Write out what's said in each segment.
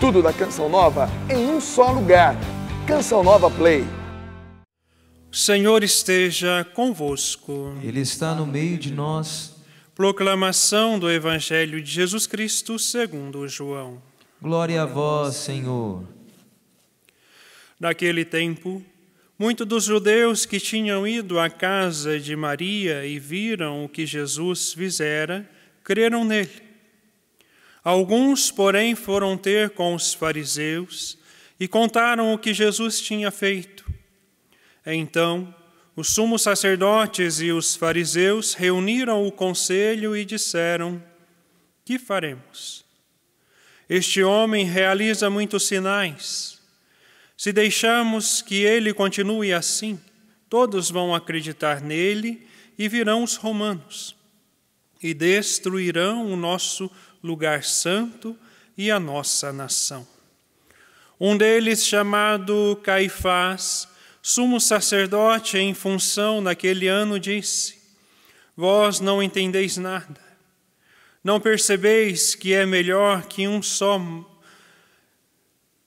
Tudo da Canção Nova em um só lugar. Canção Nova Play. O Senhor esteja convosco. Ele está no meio de nós. Proclamação do Evangelho de Jesus Cristo segundo João. Glória a vós, Senhor. Naquele tempo, muitos dos judeus que tinham ido à casa de Maria e viram o que Jesus fizera, creram nele. Alguns, porém, foram ter com os fariseus e contaram o que Jesus tinha feito. Então, os sumos sacerdotes e os fariseus reuniram o conselho e disseram: Que faremos? Este homem realiza muitos sinais. Se deixarmos que ele continue assim, todos vão acreditar nele e virão os romanos e destruirão o nosso lugar santo e a nossa nação. Um deles, chamado Caifás, sumo sacerdote em função naquele ano, disse: Vós não entendeis nada. Não percebeis que é melhor que um só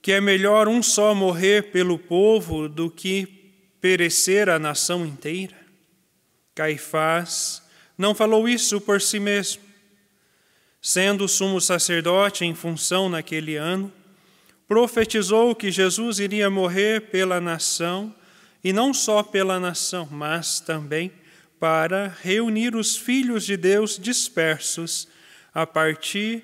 que é melhor um só morrer pelo povo do que perecer a nação inteira? Caifás não falou isso por si mesmo, sendo sumo sacerdote em função naquele ano, profetizou que Jesus iria morrer pela nação, e não só pela nação, mas também para reunir os filhos de Deus dispersos a partir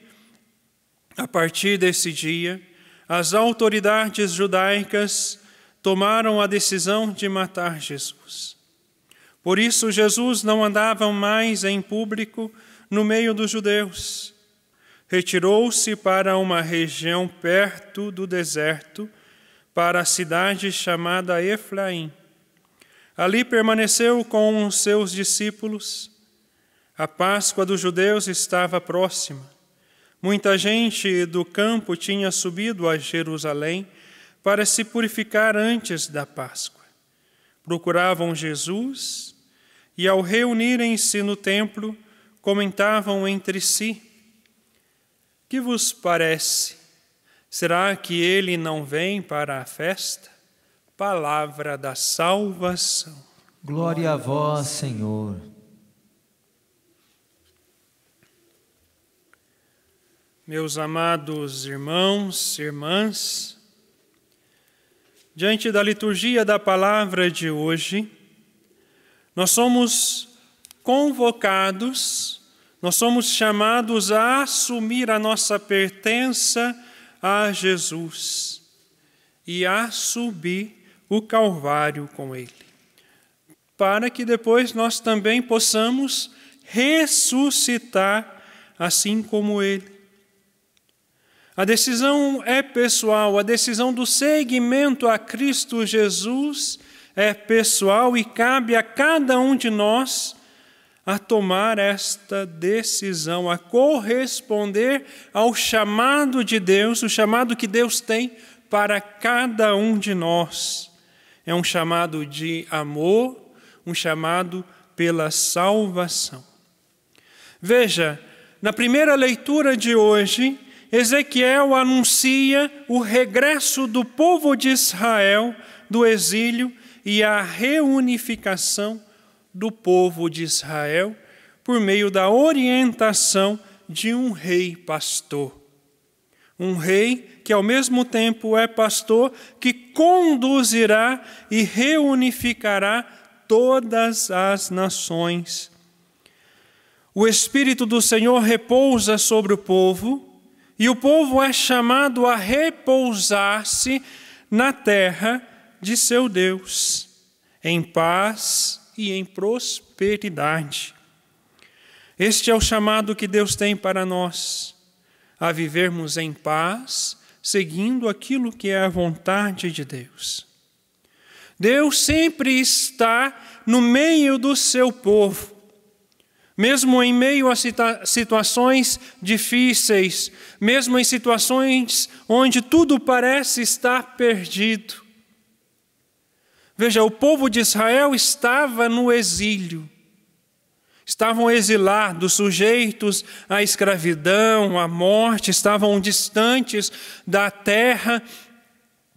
a partir desse dia, as autoridades judaicas tomaram a decisão de matar Jesus. Por isso Jesus não andava mais em público, no meio dos judeus. Retirou-se para uma região perto do deserto, para a cidade chamada Efraim. Ali permaneceu com os seus discípulos. A Páscoa dos judeus estava próxima. Muita gente do campo tinha subido a Jerusalém para se purificar antes da Páscoa. Procuravam Jesus e, ao reunirem-se no templo, comentavam entre si: Que vos parece? Será que ele não vem para a festa? Palavra da salvação. Glória a vós, Senhor. Meus amados irmãos, irmãs, diante da liturgia da palavra de hoje, nós somos convocados nós somos chamados a assumir a nossa pertença a Jesus e a subir o Calvário com Ele, para que depois nós também possamos ressuscitar assim como Ele. A decisão é pessoal, a decisão do seguimento a Cristo Jesus é pessoal e cabe a cada um de nós a tomar esta decisão, a corresponder ao chamado de Deus, o chamado que Deus tem para cada um de nós. É um chamado de amor, um chamado pela salvação. Veja, na primeira leitura de hoje, Ezequiel anuncia o regresso do povo de Israel do exílio e a reunificação do povo de Israel por meio da orientação de um rei pastor. Um rei que, ao mesmo tempo, é pastor, que conduzirá e reunificará todas as nações. O Espírito do Senhor repousa sobre o povo, e o povo é chamado a repousar-se na terra de seu Deus, em paz e em prosperidade. Este é o chamado que Deus tem para nós, a vivermos em paz, seguindo aquilo que é a vontade de Deus. Deus sempre está no meio do seu povo, mesmo em meio a situações difíceis, mesmo em situações onde tudo parece estar perdido. Veja, o povo de Israel estava no exílio. Estavam exilados, sujeitos à escravidão, à morte, estavam distantes da terra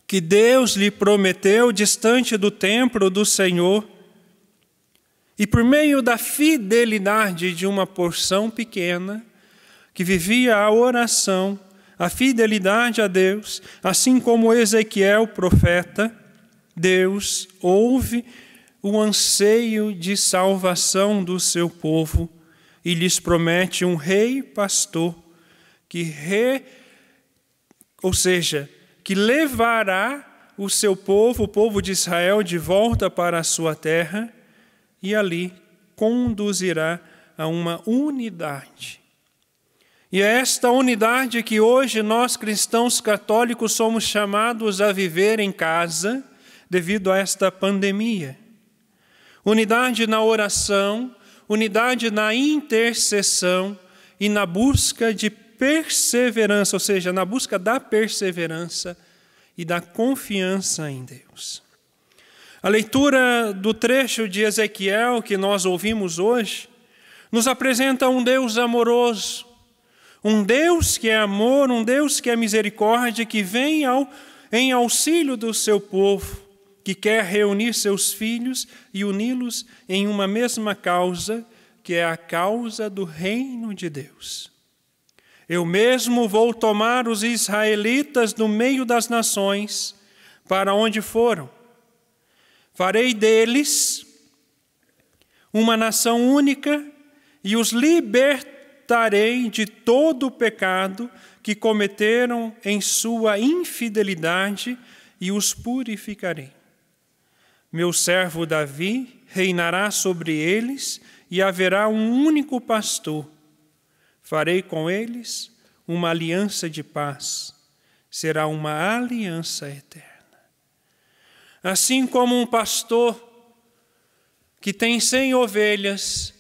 que Deus lhe prometeu, distante do templo do Senhor. E por meio da fidelidade de uma porção pequena, que vivia a oração, a fidelidade a Deus, assim como Ezequiel, profeta, Deus ouve o anseio de salvação do seu povo e lhes promete um rei pastor que re ou seja, que levará o seu povo, o povo de Israel de volta para a sua terra e ali conduzirá a uma unidade. E é esta unidade que hoje nós cristãos católicos somos chamados a viver em casa devido a esta pandemia. Unidade na oração, unidade na intercessão e na busca de perseverança, ou seja, na busca da perseverança e da confiança em Deus. A leitura do trecho de Ezequiel que nós ouvimos hoje nos apresenta um Deus amoroso, um Deus que é amor, um Deus que é misericórdia, que vem ao, em auxílio do seu povo, que quer reunir seus filhos e uni-los em uma mesma causa, que é a causa do reino de Deus. Eu mesmo vou tomar os israelitas do meio das nações, para onde foram. Farei deles uma nação única e os libertarei de todo o pecado que cometeram em sua infidelidade e os purificarei. Meu servo Davi reinará sobre eles e haverá um único pastor. Farei com eles uma aliança de paz. Será uma aliança eterna. Assim como um pastor que tem cem ovelhas,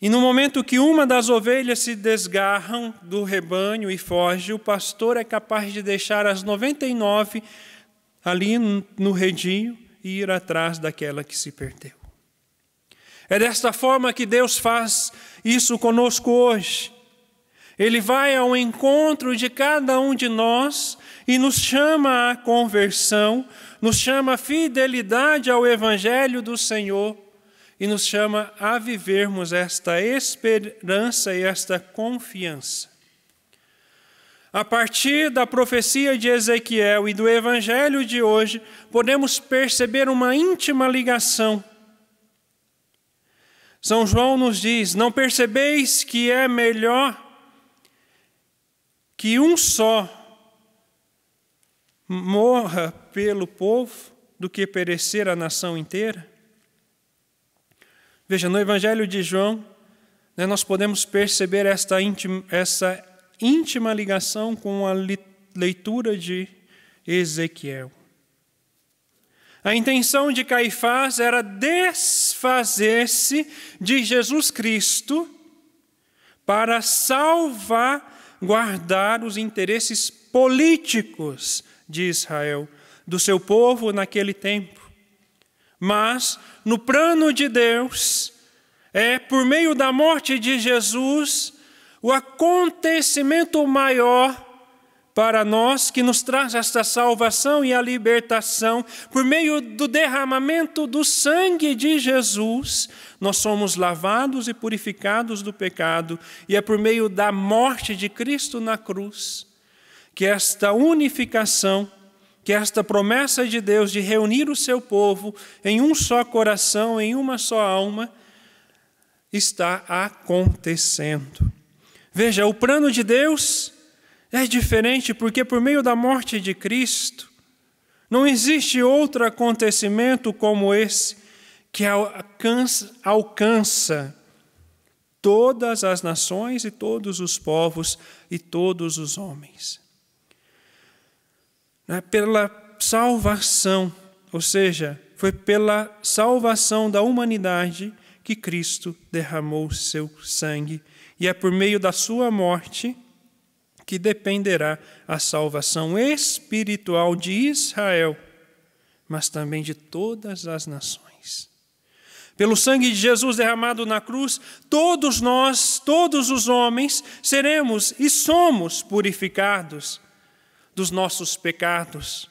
e no momento que uma das ovelhas se desgarram do rebanho e foge, o pastor é capaz de deixar as 99 ali no redinho e ir atrás daquela que se perdeu. É desta forma que Deus faz isso conosco hoje. Ele vai ao encontro de cada um de nós e nos chama à conversão, nos chama à fidelidade ao Evangelho do Senhor e nos chama a vivermos esta esperança e esta confiança a partir da profecia de Ezequiel e do evangelho de hoje, podemos perceber uma íntima ligação. São João nos diz: Não percebeis que é melhor que um só morra pelo povo do que perecer a nação inteira? Veja, no Evangelho de João, né, nós podemos perceber esta, íntima, essa íntima ligação com a leitura de Ezequiel. A intenção de Caifás era desfazer-se de Jesus Cristo para salvar, guardar os interesses políticos de Israel, do seu povo naquele tempo. Mas, no plano de Deus, é por meio da morte de Jesus o acontecimento maior para nós que nos traz esta salvação e a libertação, por meio do derramamento do sangue de Jesus, nós somos lavados e purificados do pecado, e é por meio da morte de Cristo na cruz que esta unificação, que esta promessa de Deus de reunir o seu povo em um só coração, em uma só alma, está acontecendo. Veja, o plano de Deus é diferente porque, por meio da morte de Cristo, não existe outro acontecimento como esse que alcança, alcança todas as nações e todos os povos e todos os homens. É pela salvação, ou seja, foi pela salvação da humanidade que Cristo derramou seu sangue, e é por meio da sua morte que dependerá a salvação espiritual de Israel, mas também de todas as nações. Pelo sangue de Jesus derramado na cruz, todos nós, todos os homens, seremos e somos purificados dos nossos pecados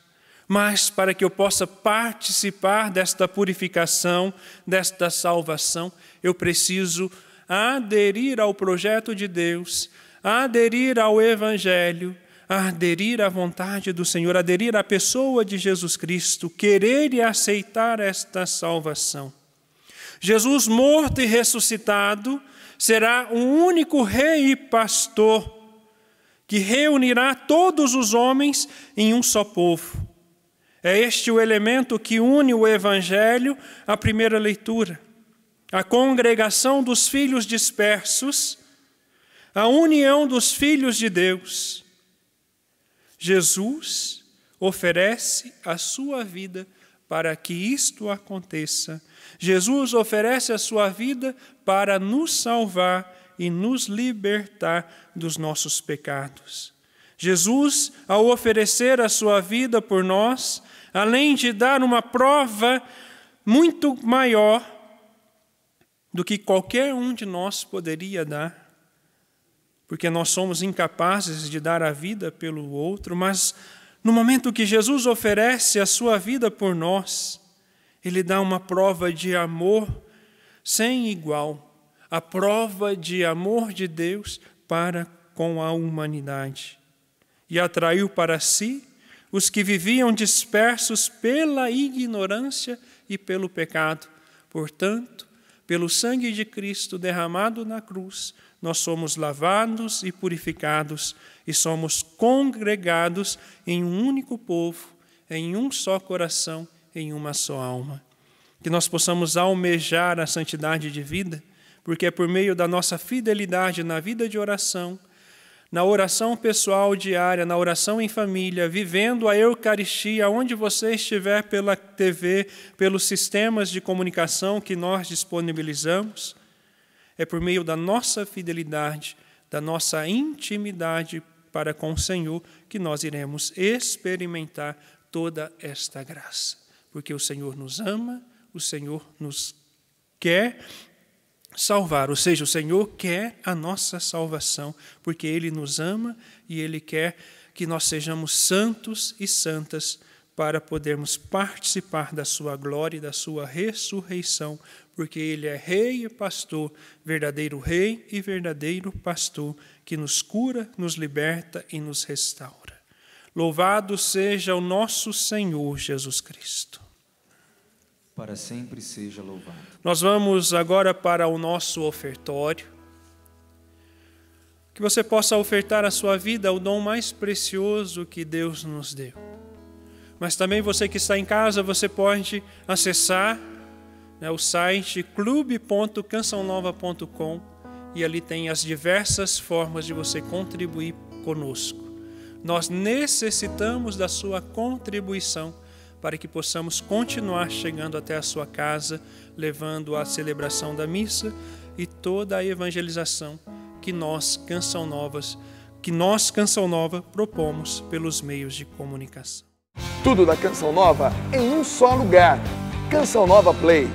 mas para que eu possa participar desta purificação, desta salvação, eu preciso aderir ao projeto de Deus, aderir ao Evangelho, aderir à vontade do Senhor, aderir à pessoa de Jesus Cristo, querer e aceitar esta salvação. Jesus morto e ressuscitado será o único rei e pastor que reunirá todos os homens em um só povo é este o elemento que une o Evangelho à primeira leitura, a congregação dos filhos dispersos, a união dos filhos de Deus. Jesus oferece a sua vida para que isto aconteça. Jesus oferece a sua vida para nos salvar e nos libertar dos nossos pecados. Jesus, ao oferecer a sua vida por nós, além de dar uma prova muito maior do que qualquer um de nós poderia dar, porque nós somos incapazes de dar a vida pelo outro, mas no momento que Jesus oferece a sua vida por nós, ele dá uma prova de amor sem igual, a prova de amor de Deus para com a humanidade. E atraiu para si os que viviam dispersos pela ignorância e pelo pecado. Portanto, pelo sangue de Cristo derramado na cruz, nós somos lavados e purificados e somos congregados em um único povo, em um só coração, em uma só alma. Que nós possamos almejar a santidade de vida, porque é por meio da nossa fidelidade na vida de oração na oração pessoal diária, na oração em família, vivendo a Eucaristia onde você estiver pela TV, pelos sistemas de comunicação que nós disponibilizamos, é por meio da nossa fidelidade, da nossa intimidade para com o Senhor que nós iremos experimentar toda esta graça. Porque o Senhor nos ama, o Senhor nos quer salvar. Ou seja, o Senhor quer a nossa salvação, porque Ele nos ama e Ele quer que nós sejamos santos e santas para podermos participar da Sua glória e da Sua ressurreição, porque Ele é Rei e Pastor, verdadeiro Rei e verdadeiro Pastor, que nos cura, nos liberta e nos restaura. Louvado seja o nosso Senhor Jesus Cristo para sempre seja louvado. Nós vamos agora para o nosso ofertório. Que você possa ofertar a sua vida o dom mais precioso que Deus nos deu. Mas também você que está em casa, você pode acessar né, o site clube.cançãonova.com e ali tem as diversas formas de você contribuir conosco. Nós necessitamos da sua contribuição para que possamos continuar chegando até a sua casa, levando a celebração da missa e toda a evangelização que nós, Canção Novas, que nós, Canção Nova, propomos pelos meios de comunicação. Tudo da Canção Nova em um só lugar. Canção Nova Play.